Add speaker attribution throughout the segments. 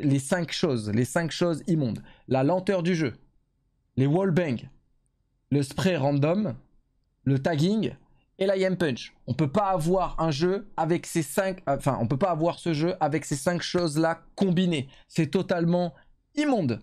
Speaker 1: les cinq choses, les cinq choses immondes. La lenteur du jeu, les wallbangs, le spray random, le tagging et la yam punch. On peut pas avoir un jeu avec ces cinq, euh, enfin on peut pas avoir ce jeu avec ces cinq choses là combinées. C'est totalement immonde.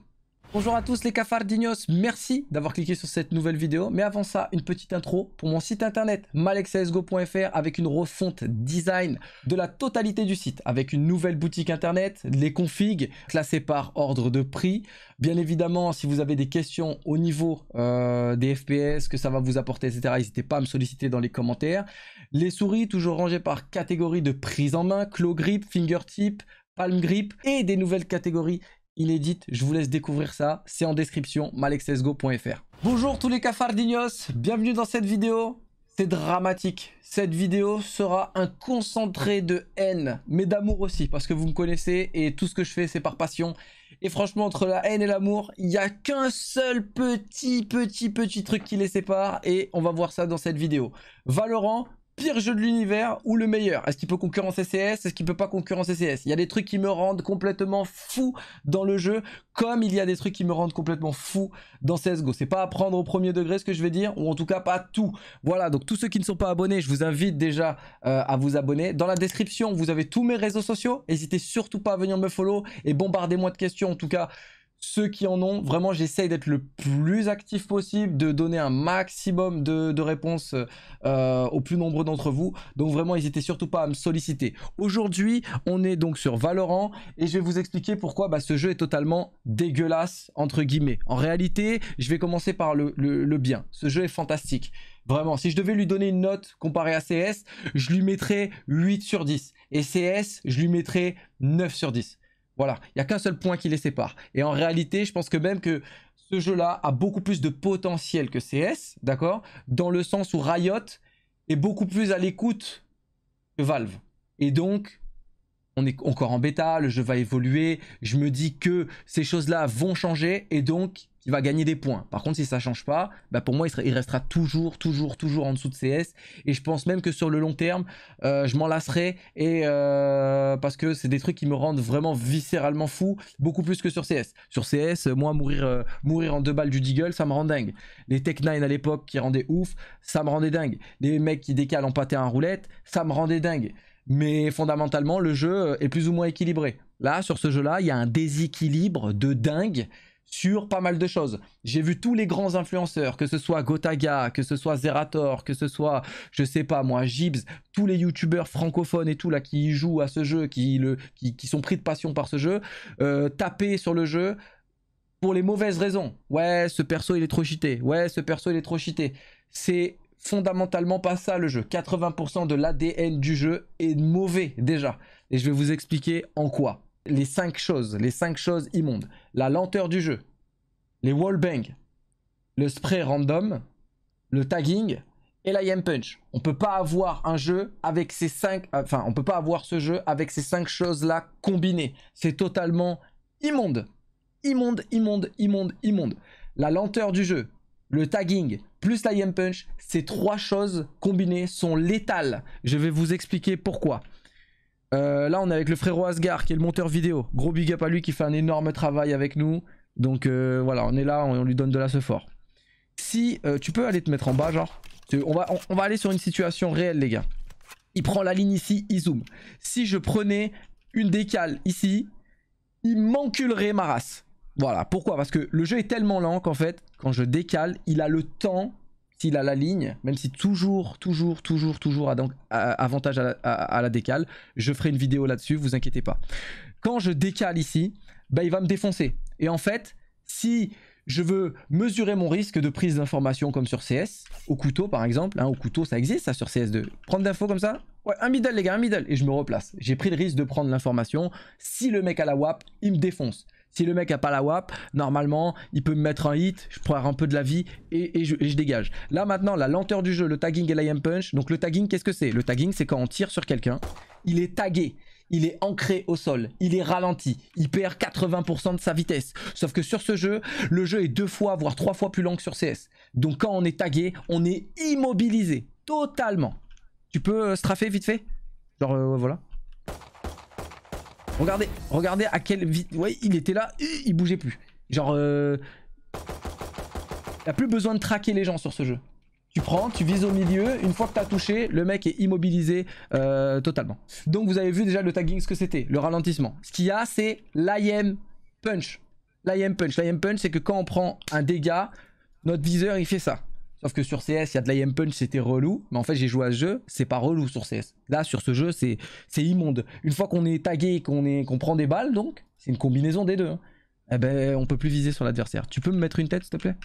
Speaker 1: Bonjour à tous les cafardignos, merci d'avoir cliqué sur cette nouvelle vidéo. Mais avant ça, une petite intro pour mon site internet malexsgo.fr avec une refonte design de la totalité du site avec une nouvelle boutique internet, les configs classés par ordre de prix. Bien évidemment, si vous avez des questions au niveau euh, des FPS, que ça va vous apporter, etc., n'hésitez pas à me solliciter dans les commentaires. Les souris, toujours rangées par catégorie de prise en main, claw grip, fingertip, palm grip et des nouvelles catégories inédite. Je vous laisse découvrir ça. C'est en description, malexesgo.fr. Bonjour tous les cafardignos, bienvenue dans cette vidéo. C'est dramatique. Cette vidéo sera un concentré de haine, mais d'amour aussi, parce que vous me connaissez et tout ce que je fais, c'est par passion. Et franchement, entre la haine et l'amour, il n'y a qu'un seul petit, petit, petit truc qui les sépare et on va voir ça dans cette vidéo. Valorant pire jeu de l'univers ou le meilleur Est-ce qu'il peut concurrencer CS Est-ce qu'il peut pas concurrencer CS Il y a des trucs qui me rendent complètement fou dans le jeu, comme il y a des trucs qui me rendent complètement fou dans CSGO. C'est pas à prendre au premier degré ce que je vais dire, ou en tout cas pas tout. Voilà, donc tous ceux qui ne sont pas abonnés, je vous invite déjà euh, à vous abonner. Dans la description, vous avez tous mes réseaux sociaux. N'hésitez surtout pas à venir me follow et bombardez-moi de questions en tout cas ceux qui en ont, vraiment j'essaye d'être le plus actif possible, de donner un maximum de, réponses au euh, aux plus nombreux d'entre vous. Donc vraiment n'hésitez surtout pas à me solliciter. Aujourd'hui on est donc sur Valorant et je vais vous expliquer pourquoi bah, ce jeu est totalement dégueulasse entre guillemets. En réalité je vais commencer par le, le bien. Ce jeu est fantastique. Vraiment, si je devais lui donner une note comparée à CS, je lui mettrais 8 sur 10. Et CS, je lui mettrais 9 sur 10. Voilà, il n'y a qu'un seul point qui les sépare. Et en réalité, je pense que même que ce jeu-là a beaucoup plus de potentiel que CS, d'accord Dans le sens où Riot est beaucoup plus à l'écoute que Valve. Et donc, on est encore en bêta, le jeu va évoluer, je me dis que ces choses-là vont changer et donc il va gagner des points. Par contre, si ça ne change pas, bah, pour moi, il, restera toujours, toujours, toujours en dessous de CS. Et je pense même que sur le long terme, euh, je m'en lasserai et euh, parce que c'est des trucs qui me rendent vraiment viscéralement fou, beaucoup plus que sur CS. Sur CS, moi, mourir, euh, mourir en deux balles du Deagle, ça me rend dingue. Les Tech 9 à l'époque qui rendaient ouf, ça me rendait dingue. Les mecs qui décalent en pâté à un roulette, ça me rendait dingue mais fondamentalement le jeu euh, est plus ou moins équilibré. Là, sur ce jeu-là, il y a un déséquilibre de dingue sur pas mal de choses. J'ai vu tous les grands influenceurs, que ce soit Gotaga, que ce soit Zerator, que ce soit, je sais pas moi, Gibbs, tous les youtubeurs francophones et tout là qui jouent à ce jeu, qui, le, qui, sont pris de passion par ce jeu, euh, taper sur le jeu pour les mauvaises raisons. Ouais, ce perso il est trop cheaté. Ouais, ce perso il est trop cheaté. C'est fondamentalement pas ça le jeu. 80% de l'ADN du jeu est mauvais déjà. Et je vais vous expliquer en quoi. Les cinq choses, les cinq choses immondes. La lenteur du jeu, les wallbangs, le spray random, le tagging et la yam punch. On peut pas avoir un jeu avec ces 5 euh, enfin on peut pas avoir ce jeu avec ces cinq choses là combinées. C'est totalement immonde. Immonde, immonde, immonde, immonde. La lenteur du jeu, le tagging, plus la yam punch, ces trois choses combinées sont létales. Je vais vous expliquer pourquoi. Euh, là, on est avec le frérot Asgard qui est le monteur vidéo. Gros big up à lui qui fait un énorme travail avec nous. Donc euh, voilà, on est là, on, lui donne de la Si euh, tu peux aller te mettre en bas, genre, on va, on va aller sur une situation réelle, les gars. Il prend la ligne ici, il zoom. Si je prenais une décale ici, il m'enculerait ma race. Voilà, pourquoi Parce que le jeu est tellement lent qu'en fait, quand je décale, il a le temps, s'il a la ligne, même si toujours, toujours, toujours, toujours a donc avantage à la, à, la, décale, je ferai une vidéo là-dessus, vous inquiétez pas. Quand je décale ici, bah, il va me défoncer. Et en fait, si je veux mesurer mon risque de prise d'information comme sur CS, au couteau par exemple, hein, au couteau ça existe ça sur CS2, prendre d'infos comme ça, ouais un middle les gars, un middle, et je me replace. J'ai pris le risque de prendre l'information, si le mec a la WAP, il me défonce. Si le mec a pas la WAP, normalement, il peut me mettre un hit, je prends un peu de la vie et, je, dégage. Là maintenant, la lenteur du jeu, le tagging et l'IM punch. Donc le tagging, qu'est-ce que c'est Le tagging, c'est quand on tire sur quelqu'un, il est tagué. Il est ancré au sol, il est ralenti, il perd 80% de sa vitesse. Sauf que sur ce jeu, le jeu est deux fois, voire trois fois plus lent que sur CS. Donc quand on est tagué, on est immobilisé, totalement. Tu peux euh, straffer vite fait Genre euh, voilà. Regardez, regardez à quelle vitesse. Ouais, il était là, il bougeait plus. Genre, euh, T'as plus besoin de traquer les gens sur ce jeu. Tu prends, tu vises au milieu, une fois que t'as touché, le mec est immobilisé euh, totalement. Donc vous avez vu déjà le tagging, ce que c'était, le ralentissement. Ce qu'il y a, c'est l'IM punch. L'IM punch, l'IM punch, c'est que quand on prend un dégât, notre viseur, il fait ça. Sauf que sur CS, il y a de l'IM Punch, c'était relou. Mais en fait, j'ai joué à ce jeu, c'est pas relou sur CS. Là, sur ce jeu, c'est immonde. Une fois qu'on est tagué qu'on prend des balles, donc, c'est une combinaison des deux. Hein. Eh ben, on peut plus viser sur l'adversaire. Tu peux me mettre une tête, s'il te plaît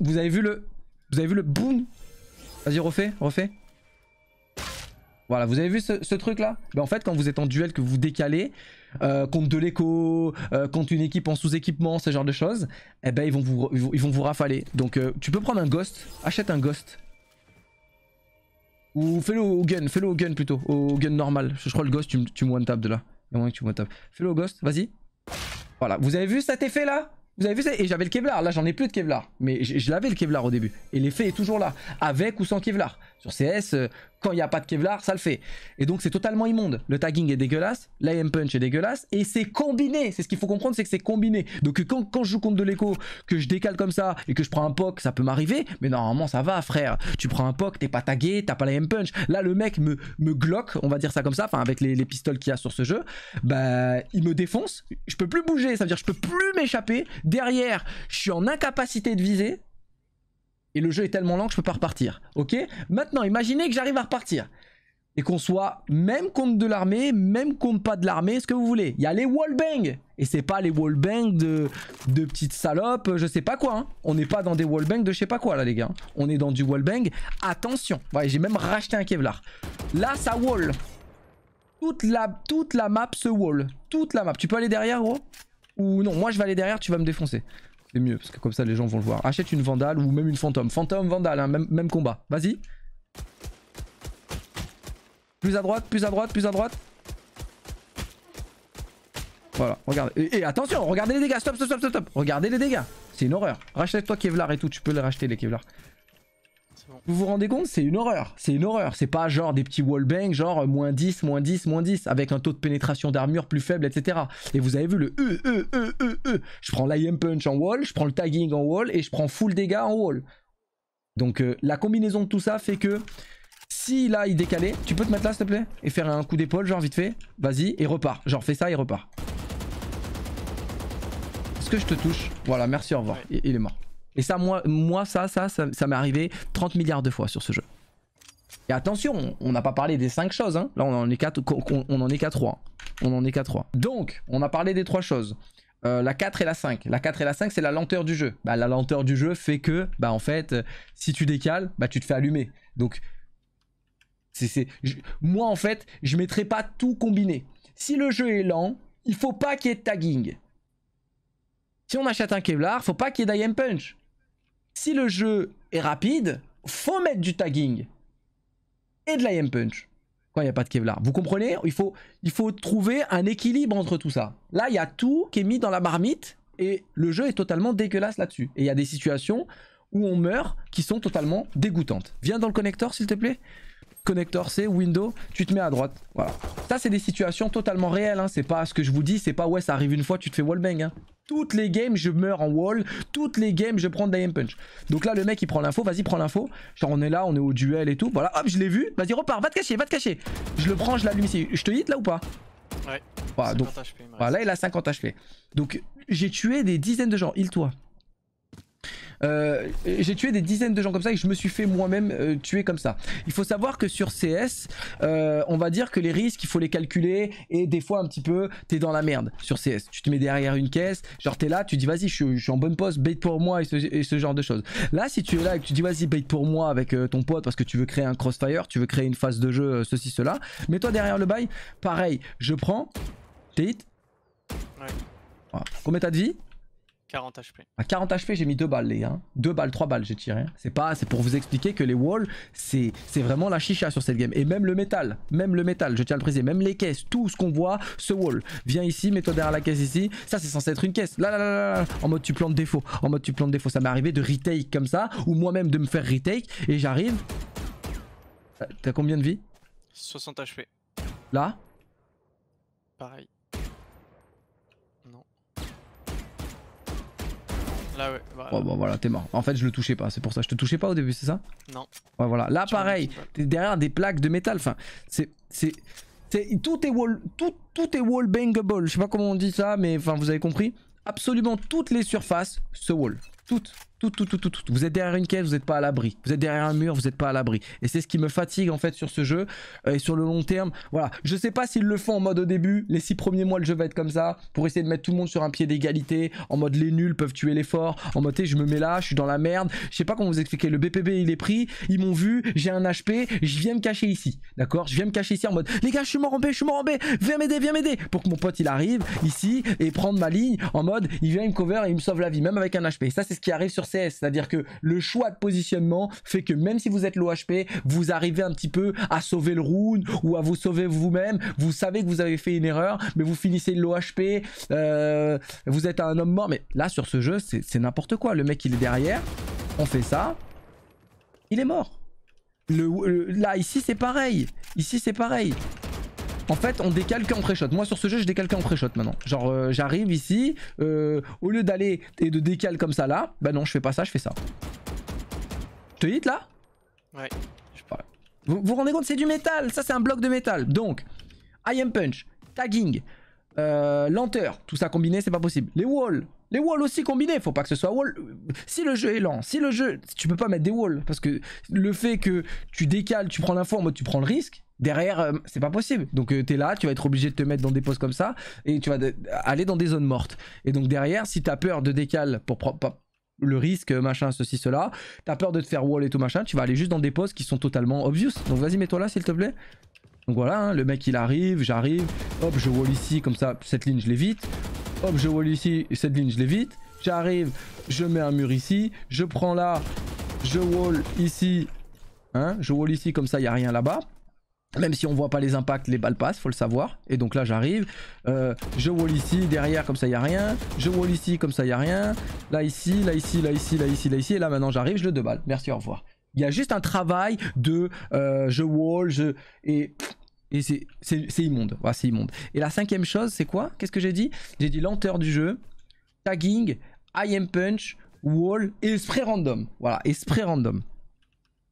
Speaker 1: Vous avez vu le... Vous avez vu le boum Vas-y, refais, refais. Voilà, vous avez vu ce, truc là ben En fait, quand vous êtes en duel, que vous décalez, euh, contre de l'écho, euh, contre une équipe en sous-équipement, ce genre de choses, eh ben ils vont vous, ils vont vous rafaler. Donc euh, tu peux prendre un ghost, achète un ghost. Ou fais-le au gun, fais-le au gun plutôt, au gun normal. Je crois le ghost, tu, tu me one-tap de là. Il y tu me one Fais-le au ghost, vas-y. Voilà, vous avez vu cet effet là vous avez vu ça Et j'avais le Kevlar, là j'en ai plus de Kevlar. Mais je l'avais le Kevlar au début. Et l'effet est toujours là, avec ou sans Kevlar. Sur CS, quand il n'y a pas de Kevlar, ça le fait. Et donc c'est totalement immonde. Le tagging est dégueulasse, l'IM punch est dégueulasse, et c'est combiné. C'est ce qu'il faut comprendre, c'est que c'est combiné. Donc quand, je joue contre de l'écho, que je décale comme ça et que je prends un POC, ça peut m'arriver, mais normalement ça va, frère. Tu prends un POC, t'es pas tagué, t'as pas l'IM punch. Là, le mec me, me on va dire ça comme ça, enfin avec les, les pistoles qu'il y a sur ce jeu, bah il me défonce, je peux plus bouger, ça veut dire je peux plus m'échapper. Derrière, je suis en incapacité de viser, et le jeu est tellement lent que je peux pas repartir. Ok Maintenant, imaginez que j'arrive à repartir. Et qu'on soit même contre de l'armée, même contre pas de l'armée, ce que vous voulez. Il y a les wallbangs Et c'est pas les wallbangs de, de petites salopes, je sais pas quoi. Hein. On n'est pas dans des wallbangs de je sais pas quoi là les gars. On est dans du wallbang. Attention ouais, J'ai même racheté un Kevlar. Là ça wall. Toute la, toute la map se wall. Toute la map. Tu peux aller derrière gros Ou non, moi je vais aller derrière, tu vas me défoncer. C'est mieux, parce que comme ça, les gens vont le voir. Achète une vandale ou même une fantôme. Fantôme, vandale, hein, même, même combat. Vas-y. Plus à droite, plus à droite, plus à droite. Voilà, regarde. Et, attention, regardez les dégâts. Stop, stop, stop, stop, stop. Regardez les dégâts. C'est une horreur. Rachète-toi Kevlar et tout. Tu peux les racheter, les Kevlar. Vous vous rendez compte C'est une horreur. C'est une horreur. C'est pas genre des petits wallbangs, genre euh, moins 10, moins 10, moins 10, avec un taux de pénétration d'armure plus faible, etc. Et vous avez vu le E, E, E, E, E. Je prends l'IM punch en wall, je prends le tagging en wall et je prends full dégâts en wall. Donc euh, la combinaison de tout ça fait que si là il décalait, tu peux te mettre là s'il te plaît et faire un coup d'épaule, genre vite fait. Vas-y et repars. Genre fais ça et repart. Est-ce que je te touche Voilà, merci, au revoir. il est mort. Et ça, moi, ça, ça, ça, m'est arrivé 30 milliards de fois sur ce jeu. Et attention, on n'a pas parlé des 5 choses. Hein. Là, on en est qu'à 3. On en est qu'à 3. Donc, on a parlé des 3 choses. Euh, la 4 et la 5. La 4 et la 5, c'est la lenteur du jeu. Bah, la lenteur du jeu fait que, bah, en fait, euh, si tu décales, bah, tu te fais allumer. Donc, moi, en fait, je ne mettrai pas tout combiné. Si le jeu est lent, il faut pas qu'il y ait de tagging. Si on achète un Kevlar, il faut pas qu'il y ait d'IM Punch si le jeu est rapide, faut mettre du tagging et de l'IM punch quand il n'y a pas de Kevlar. Vous comprenez il faut, il faut trouver un équilibre entre tout ça. Là, il y a tout qui est mis dans la marmite et le jeu est totalement dégueulasse là-dessus. Et il y a des situations où on meurt qui sont totalement dégoûtantes. Viens dans le connecteur, s'il te plaît. Connecteur C, window, tu te mets à droite. Voilà. Ça, c'est des situations totalement réelles. Hein. C'est pas ce que je vous dis, c'est pas ouais, ça arrive une fois, tu te fais wallbang. Hein. Toutes les games, je meurs en wall. Toutes les games, je prends de des punch. Donc là, le mec, il prend l'info. Vas-y, prends l'info. Genre, on est là, on est au duel et tout. Voilà, hop, je l'ai vu. Vas-y, repars, va te cacher, va te cacher. Je le prends, je l'allume ici. Je te hit là ou pas Ouais. Voilà, il a 50 HP. Donc, j'ai tué des dizaines de gens. Il toi. Euh, j'ai tué des dizaines de gens comme ça et je me suis fait moi-même euh, tuer comme ça. Il faut savoir que sur CS, euh, on va dire que les risques, il faut les calculer et des fois un petit peu, t'es dans la merde sur CS. Tu te mets derrière une caisse, genre t'es là, tu dis vas-y, je, suis en bonne pose bait pour moi et ce, genre de choses. Là, si tu es là et que tu dis vas-y, bait pour moi avec ton pote parce que tu veux créer un crossfire, tu veux créer une phase de jeu, ceci, cela, mets-toi derrière le bail, pareil, je prends, t'es hit. Ouais. Voilà. Combien t'as de vie 40 HP. À 40 HP, j'ai mis deux balles, les gars. deux balles, trois balles, j'ai tiré. C'est pas, c'est pour vous expliquer que les walls, c'est vraiment la chicha sur cette game. Et même le métal, même le métal, je tiens à le préciser, même les caisses, tout ce qu'on voit, ce wall. Viens ici, mets-toi derrière la caisse ici. Ça, c'est censé être une caisse. Là, là, là, là, En mode, tu plantes défaut. En mode, tu plantes défaut. Ça m'est arrivé de retake comme ça, ou moi-même de me faire retake. Et j'arrive. T'as combien de vie 60 HP. Là Pareil. ouais. Voilà. Bah, bon, voilà, t'es mort. En fait, je le touchais pas, c'est pour ça. Je te touchais pas au début, c'est ça Non. Ouais, voilà. Là, pareil, derrière des plaques de métal. Enfin, c'est. c'est tout est wall, tout, tout est wall bangable. Je sais pas comment on dit ça, mais enfin, vous avez compris. Absolument toutes les surfaces se wall. Toutes. Tout, tout, tout, tout, tout. Vous êtes derrière une caisse, vous n'êtes pas à l'abri. Vous êtes derrière un mur, vous n'êtes pas à l'abri. Et c'est ce qui me fatigue en fait sur ce jeu euh, et sur le long terme. Voilà, je sais pas s'ils le font en mode au début. Les six premiers mois, le jeu va être comme ça pour essayer de mettre tout le monde sur un pied d'égalité. En mode les nuls peuvent tuer les forts. En mode je me mets là, je suis dans la merde. Je sais pas comment vous expliquer. Le BPB il est pris, ils m'ont vu, j'ai un HP, je viens me cacher ici. D'accord, je viens me cacher ici en mode les gars, je suis mort en B, je suis mort en B. Viens m'aider, viens m'aider pour que mon pote il arrive ici et prendre ma ligne en mode il vient me cover et il me sauve la vie même avec un HP. Ça c'est ce qui arrive sur c'est-à-dire que le choix de positionnement fait que même si vous êtes l'OHP vous arrivez un petit peu à sauver le round ou à vous sauver vous-même. Vous savez que vous avez fait une erreur, mais vous finissez l'OHP euh, vous êtes un homme mort. Mais là, sur ce jeu, c'est n'importe quoi. Le mec, il est derrière, on fait ça, il est mort. là, ici, c'est pareil. Ici, c'est pareil. En fait, on décale qu'en pré-shot. Moi, sur ce jeu, je décale qu'en pré-shot maintenant. Genre, euh, j'arrive ici, euh, au lieu d'aller et de décale comme ça là, bah non, je fais pas ça, je fais ça. Je te hit là Ouais. Je Vous, vous rendez compte, c'est du métal. Ça, c'est un bloc de métal. Donc, I am punch, tagging, euh, lenteur, tout ça combiné, c'est pas possible. Les walls, les walls aussi combinés, faut pas que ce soit wall. Si le jeu est lent, si le jeu. Tu peux pas mettre des walls. Parce que le fait que tu décales, tu prends l'info en mode tu prends le risque. Derrière, euh, c'est pas possible. Donc euh, t'es là, tu vas être obligé de te mettre dans des poses comme ça et tu vas aller dans des zones mortes. Et donc derrière, si t'as peur de décal pour le risque, euh, machin, ceci, cela, t'as peur de te faire wall et tout machin, tu vas aller juste dans des poses qui sont totalement obvious. Donc vas-y, mets-toi là s'il te plaît. Donc voilà, hein, le mec il arrive, j'arrive, hop, je wall ici, comme ça, cette ligne je l'évite. Hop, je wall ici, cette ligne je l'évite. J'arrive, je mets un mur ici, je prends là, je wall ici, hein, je wall ici, comme ça, il a rien là-bas. Même si on voit pas les impacts, les balles passent, faut le savoir. Et donc là j'arrive, euh, je wall ici, derrière comme ça y a rien, je wall ici comme ça y a rien, là ici, là ici, là ici, là ici, là ici, et là maintenant j'arrive, je le deux balles. Merci, au revoir. Il y a juste un travail de euh, je wall, je... Et, et c'est immonde, c'est immonde. Et la cinquième chose c'est quoi Qu'est-ce que j'ai dit J'ai dit lenteur du jeu, tagging, I am punch, wall et spray random. Voilà, et spray random.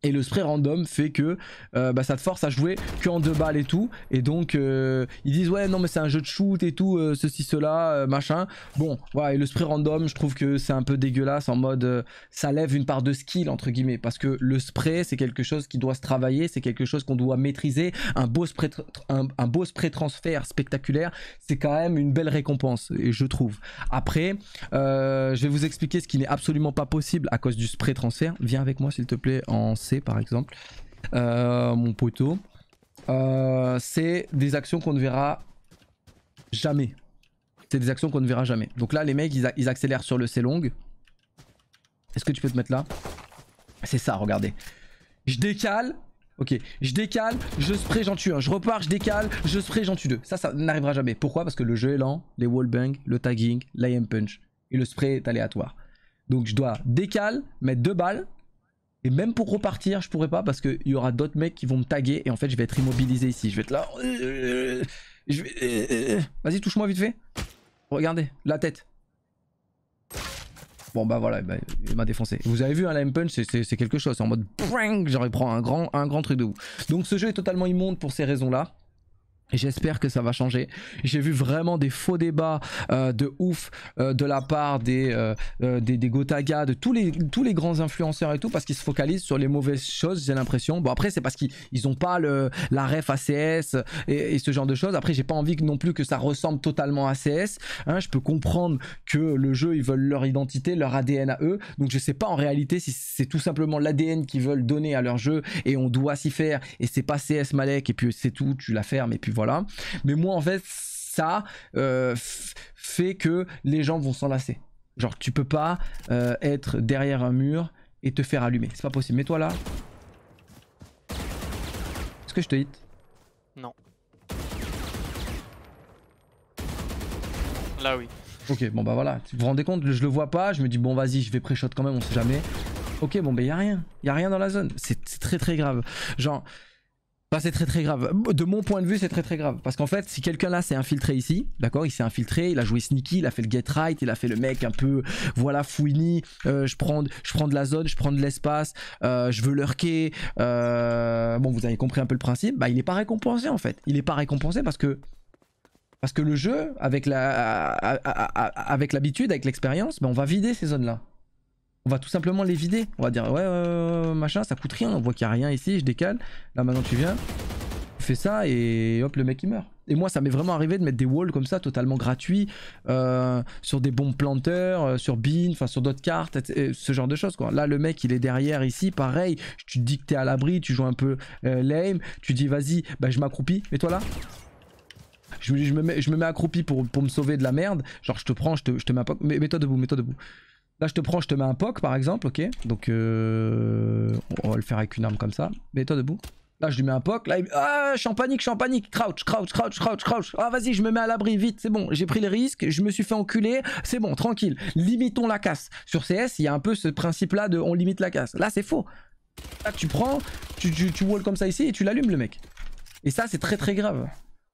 Speaker 1: Et le spray random fait que euh, bah, ça te force à jouer qu'en deux balles et tout. Et donc euh, ils disent ouais non mais c'est un jeu de shoot et tout, euh, ceci, cela, machin. Bon ouais et le spray random je trouve que c'est un peu dégueulasse en mode ça lève une part de skill entre guillemets. Parce que le spray c'est quelque chose qui doit se travailler, c'est quelque chose qu'on doit maîtriser. Un beau spray, transfert spectaculaire c'est quand même une belle récompense et je trouve. Après je vais vous expliquer ce qui n'est absolument pas possible à cause du spray transfert. Viens avec moi s'il te plaît en C par exemple, euh, mon poteau, euh, c'est des actions qu'on ne verra jamais. C'est des actions qu'on ne verra jamais. Donc là, les mecs, ils, accélèrent sur le C long. Est-ce que tu peux te mettre là C'est ça, regardez. Je décale. Ok, je décale, je spray, j'en tue un. Hein. Je repars, je décale, je spray, j'en tue deux. Ça, ça n'arrivera jamais. Pourquoi Parce que le jeu est lent, les wallbangs, le tagging, l'IM punch. Et le spray est aléatoire. Donc je dois décale, mettre deux balles, et même pour repartir, je pourrais pas parce qu'il y aura d'autres mecs qui vont me taguer et en fait je vais être immobilisé ici. Je vais être là. Euh, euh, euh, Vas-y, touche-moi vite fait. Regardez, la tête. Bon bah voilà, bah, il m'a défoncé. Vous avez vu, un hein, punch c'est quelque chose. C'est en mode... J'aurais pris un grand, un grand truc de ouf. Donc ce jeu est totalement immonde pour ces raisons-là. J'espère que ça va changer. J'ai vu vraiment des faux débats euh, de ouf euh, de la part euh, des, des, Gotaga, de tous les, tous les grands influenceurs et tout, parce qu'ils se focalisent sur les mauvaises choses, j'ai l'impression. Bon, après, c'est parce qu'ils n'ont pas le, la ref ACS et, et ce genre de choses. Après, j'ai pas envie non plus que ça ressemble totalement à CS. Hein. je peux comprendre que le jeu, ils veulent leur identité, leur ADN à eux. Donc, je sais pas en réalité si c'est tout simplement l'ADN qu'ils veulent donner à leur jeu et on doit s'y faire. Et c'est pas CS Malek et puis c'est tout, tu la fermes et puis voilà. Mais moi, en fait, ça euh, fait que les gens vont s'enlacer. Genre, tu peux pas euh, être derrière un mur et te faire allumer. C'est pas possible. Mets-toi là. Est-ce que je te hit Non. Là, oui. Ok, bon bah voilà. Vous vous rendez compte Je le vois pas. Je me dis, bon, vas-y, je vais pré-shot quand même, on sait jamais. Ok, bon, bah y a rien. Y a rien dans la zone. C'est très très grave. Genre. Bah, c'est très très grave. De mon point de vue, c'est très très grave. Parce qu'en fait, si quelqu'un là s'est infiltré ici, d'accord, il s'est infiltré, il a joué sneaky, il a fait le get right, il a fait le mec un peu, voilà, fouini, euh, je, prends, je prends de la zone, je prends de l'espace, euh, je veux lurker. Euh, bon, vous avez compris un peu le principe. Bah, il n'est pas récompensé en fait. Il n'est pas récompensé parce que parce que le jeu, avec la, avec l'habitude, avec l'expérience, bah, on va vider ces zones là on va tout simplement les vider. On va dire ouais machin, ça coûte rien, on voit qu'il n'y a rien ici, je décale. Là maintenant tu viens, tu fais ça et hop le mec il meurt. Et moi ça m'est vraiment arrivé de mettre des walls comme ça totalement gratuits euh, sur des bombes planteurs, euh, sur bin, enfin sur d'autres cartes, ce genre de choses quoi. Là le mec il est derrière ici, pareil, tu te dis que t'es à l'abri, tu joues un peu euh, lame, tu dis vas-y, bah je m'accroupis, mais toi là je, je, me mets, je accroupi pour, me sauver de la merde. Genre, je te prends, je te, je te mets Mais Mets-toi debout, mets-toi debout. Là, je te prends, je te mets un POC par exemple, ok Donc, euh... on va le faire avec une arme comme ça. Mets-toi debout. Là, je lui mets un POC. Là, il... Ah, je suis Crouch, crouch, crouch, crouch, crouch. Ah, vas-y, je me mets à l'abri, vite, c'est bon. J'ai pris le risque je me suis fait enculer. C'est bon, tranquille. Limitons la casse. Sur CS, il y a un peu ce principe-là de on limite la casse. Là, c'est faux. Là, tu prends, tu, tu, tu wall comme ça ici et tu l'allumes, le mec. Et ça, c'est très très grave.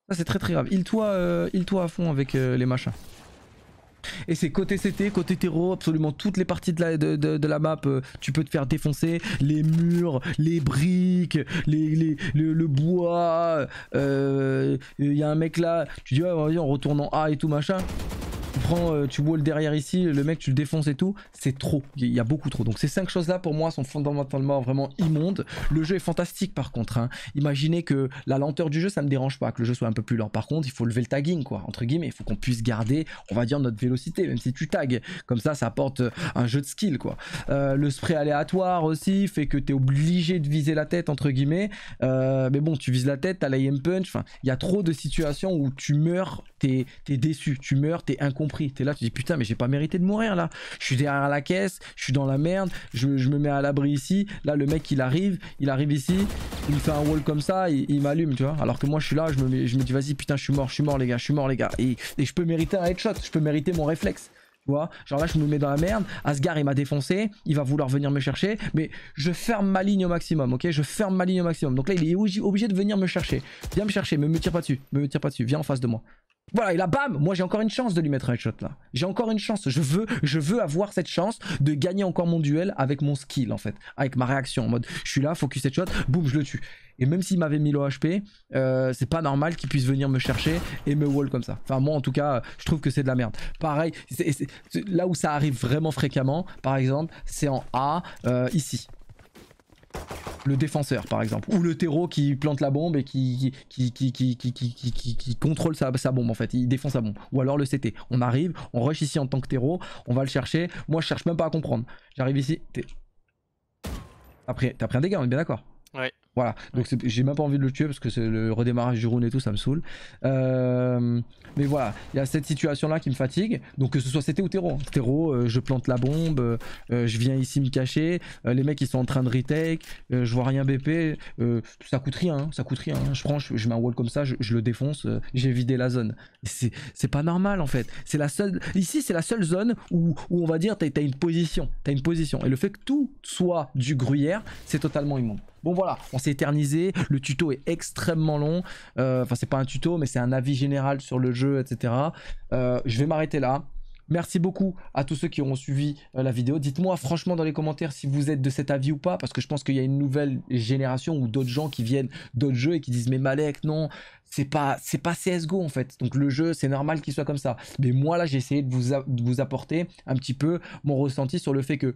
Speaker 1: Ça, c'est très très grave. Il toi euh, il toi à fond avec euh, les machins. Et c'est côté CT, côté terreau, absolument toutes les parties de la, de, la map, euh, tu peux te faire défoncer. Les murs, les briques, les, le, bois. Euh, il y a un mec là, tu dis, ouais, vas-y, on retourne en A et tout machin prends, euh, tu bois derrière ici, le mec tu le défonces et tout, c'est trop, il y a beaucoup trop. Donc ces cinq choses là pour moi sont fondamentalement vraiment immondes. Le jeu est fantastique par contre, hein. imaginez que la lenteur du jeu ça me dérange pas, que le jeu soit un peu plus lent. Par contre il faut lever le tagging quoi, entre guillemets, il faut qu'on puisse garder, on va dire notre vélocité, même si tu tags, comme ça ça apporte euh, un jeu de skill quoi. Euh, le spray aléatoire aussi fait que tu es obligé de viser la tête entre guillemets, mais bon tu vises la tête, t'as l'AIM punch, enfin il y a trop de situations où tu meurs, t'es es déçu, tu meurs, t'es incompris T'es là, tu dis putain, mais j'ai pas mérité de mourir là. Je suis derrière la caisse, je suis dans la merde, je, me mets à l'abri ici. Là, le mec il arrive, il arrive ici, il fait un wall comme ça, il, m'allume, tu vois. Alors que moi je suis là, je me, dis vas-y, putain, je suis mort, je suis mort les gars, je suis mort les gars. Et, je peux mériter un headshot, je peux mériter mon réflexe. Tu vois, genre là je me mets dans la merde, Asgard il m'a défoncé, il va vouloir venir me chercher, mais je ferme ma ligne au maximum, ok Je ferme ma ligne au maximum. Donc là il est obligé de venir me chercher. Viens me chercher, mais me tire pas dessus, me tire pas dessus, viens en face de moi. Voilà, et là, bam, moi j'ai encore une chance de lui mettre un headshot là. J'ai encore une chance. Je veux, je veux avoir cette chance de gagner encore mon duel avec mon skill en fait, avec ma réaction en mode je suis là, focus headshot, boum, je le tue. Et même s'il m'avait mis l'OHP, euh, c'est pas normal qu'il puisse venir me chercher et me wall comme ça. Enfin, moi en tout cas, je trouve que c'est de la merde. Pareil, là où ça arrive vraiment fréquemment, par exemple, c'est en A, euh, ici le défenseur par exemple, ou le terreau qui plante la bombe et qui, qui, contrôle sa, bombe en fait, il défend sa bombe, ou alors le CT. On arrive, on rush ici en tant que terreau, on va le chercher, moi je cherche même pas à comprendre. J'arrive ici, t'as pris, pris, un dégât, on est bien d'accord Ouais. Voilà, donc j'ai même pas envie de le tuer parce que c'est le redémarrage du round et tout, ça me saoule. Euh, mais voilà, il y a cette situation-là qui me fatigue. Donc que ce soit c'était ou Tero. Tero, je plante la bombe, euh, euh, je viens ici me cacher, les mecs ils sont en train de retake, je vois rien BP, ça coûte rien, hein. ça coûte rien. Hein. Je prends, je, mets un wall comme ça, je, le défonce, j'ai vidé la zone. C'est pas normal en fait. C'est la seule, ici c'est la seule zone où, où on va dire t'as une position, t'as une position. Et le fait que tout soit du gruyère, c'est totalement immonde. Bon voilà, s'éterniser, éternisé, le tuto est extrêmement long, euh, enfin c'est pas un tuto mais c'est un avis général sur le jeu, etc. Euh, je vais m'arrêter là. Merci beaucoup à tous ceux qui auront suivi euh, la vidéo. Dites-moi franchement dans les commentaires si vous êtes de cet avis ou pas, parce que je pense qu'il y a une nouvelle génération ou d'autres gens qui viennent d'autres jeux et qui disent mais Malek non, c'est pas c'est pas CS:GO en fait. Donc le jeu c'est normal qu'il soit comme ça. Mais moi là j'ai essayé vous, de vous apporter un petit peu mon ressenti sur le fait que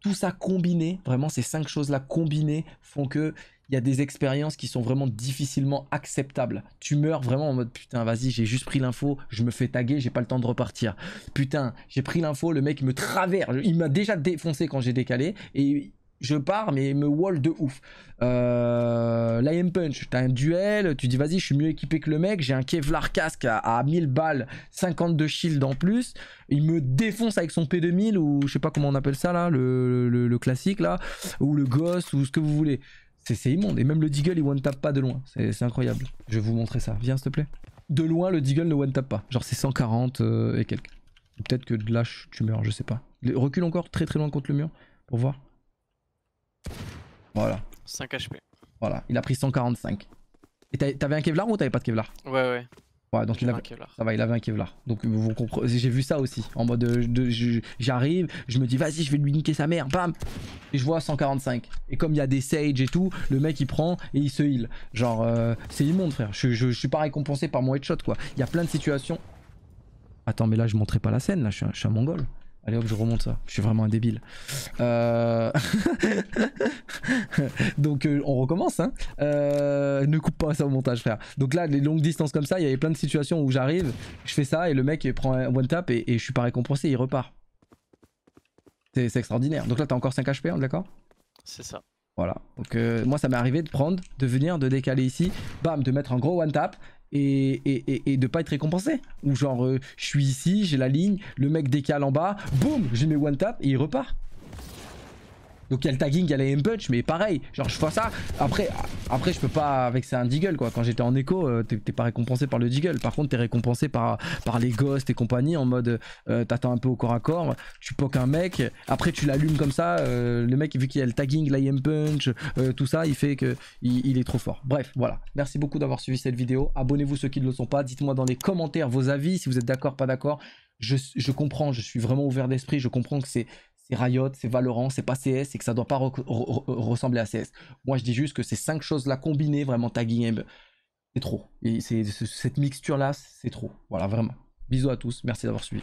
Speaker 1: tout ça combiné, vraiment ces cinq choses-là combinées font que il y a des expériences qui sont vraiment difficilement acceptables. Tu meurs vraiment en mode putain, vas-y, j'ai juste pris l'info, je me fais taguer, j'ai pas le temps de repartir. Putain, j'ai pris l'info, le mec me traverse, il m'a déjà défoncé quand j'ai décalé et je pars, mais il me wall de ouf. Euh, Lion Punch, t'as un duel, tu dis vas-y, je suis mieux équipé que le mec, j'ai un Kevlar casque à, 1000 balles, 52 shield en plus, il me défonce avec son P2000 ou je sais pas comment on appelle ça là, le, classique là, ou le gosse ou ce que vous voulez. C'est immonde, et même le Deagle il one-tap pas de loin, c'est incroyable. Je vais vous montrer ça, viens s'il te plaît. De loin, le Deagle ne one-tap pas, genre c'est 140 euh, et quelques. Peut-être que de là tu meurs, je sais pas. Recule encore très très loin contre le mur pour voir. Voilà. 5 HP. Voilà, il a pris 145. Et t'avais un Kevlar ou t'avais pas de Kevlar Ouais, ouais. Ouais, donc il avait, ça va, il avait un Kevlar. Donc vous comprenez, j'ai vu ça aussi. En mode, euh, j'arrive, je me dis vas-y, je vais lui niquer sa mère, bam Et je vois 145. Et comme il y a des sages et tout, le mec il prend et il se heal. Genre, euh, c'est immonde, frère. Je, suis pas récompensé par mon headshot, quoi. Il y a plein de situations. Attends, mais là je montrais pas la scène, là, je suis un, je suis un mongol. Allez hop, je remonte ça. Je suis vraiment un débile. Euh, donc euh, on recommence. Hein. Euh, ne coupe pas ça au montage, frère. Donc là, les longues distances comme ça, il y avait plein de situations où j'arrive, je fais ça et le mec prend un one tap et, je suis pas récompensé, il repart. C'est extraordinaire. Donc là, t'as encore 5 HP, est d'accord C'est ça. Voilà. Donc moi, ça m'est arrivé de prendre, de venir, de décaler ici, bam, de mettre un gros one tap et, et, et, de pas être récompensé. Ou genre, euh, je suis ici, j'ai la ligne, le mec décale en bas, boum, j'ai mes one tap et il repart. Donc il y a le tagging, il y a les punch mais pareil, genre je vois ça. Après, après je peux pas avec ça un deagle quoi. Quand j'étais en écho, euh, t'es pas récompensé par le deagle. Par contre, t'es récompensé par, par les ghosts et compagnie en mode euh, t'attends un peu au corps à corps, tu poques un mec, après tu l'allumes comme ça. Euh, le mec, vu qu'il y a le tagging, l'IM punch, tout ça, il fait que est trop fort. Bref, voilà. Merci beaucoup d'avoir suivi cette vidéo. Abonnez-vous ceux qui ne le sont pas. Dites-moi dans les commentaires vos avis si vous êtes d'accord, pas d'accord. Je, je comprends, je suis vraiment ouvert d'esprit, je comprends que c'est c'est Riot, c'est Valorant, c'est pas CS et que ça doit pas ressembler à CS. Moi, je dis juste que ces cinq choses-là combinées, vraiment tagging, c'est trop. Et c'est cette mixture-là, c'est trop. Voilà, vraiment. Bisous à tous, merci d'avoir suivi.